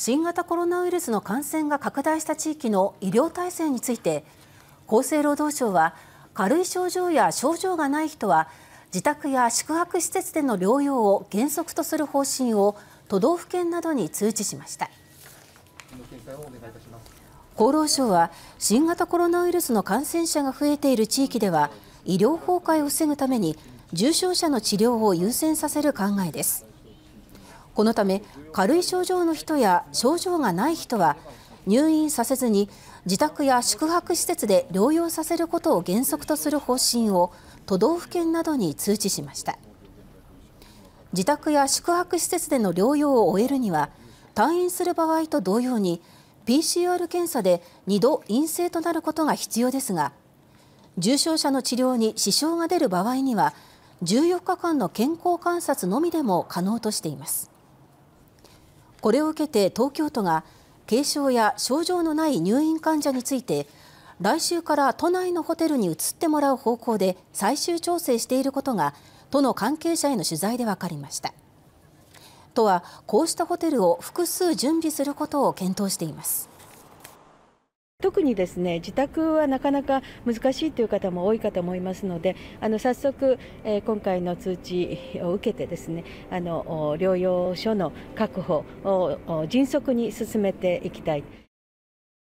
新型コロナウイルスの感染が拡大した地域の医療体制について厚生労働省は軽い症状や症状がない人は自宅や宿泊施設での療養を原則とする方針を都道府県などに通知しました厚労省は新型コロナウイルスの感染者が増えている地域では医療崩壊を防ぐために重症者の治療を優先させる考えですこのため軽い症状の人や症状がない人は入院させずに自宅や宿泊施設で療養させることを原則とする方針を都道府県などに通知しました自宅や宿泊施設での療養を終えるには退院する場合と同様に PCR 検査で2度陰性となることが必要ですが重症者の治療に支障が出る場合には14日間の健康観察のみでも可能としています。これを受けて東京都が軽症や症状のない入院患者について来週から都内のホテルに移ってもらう方向で最終調整していることが都の関係者への取材で分かりました都はこうしたホテルを複数準備することを検討しています特にですね自宅はなかなか難しいという方も多いかと思いますのであの早速、えー、今回の通知を受けてですねあの療養所の確保を迅速に進めていきたい。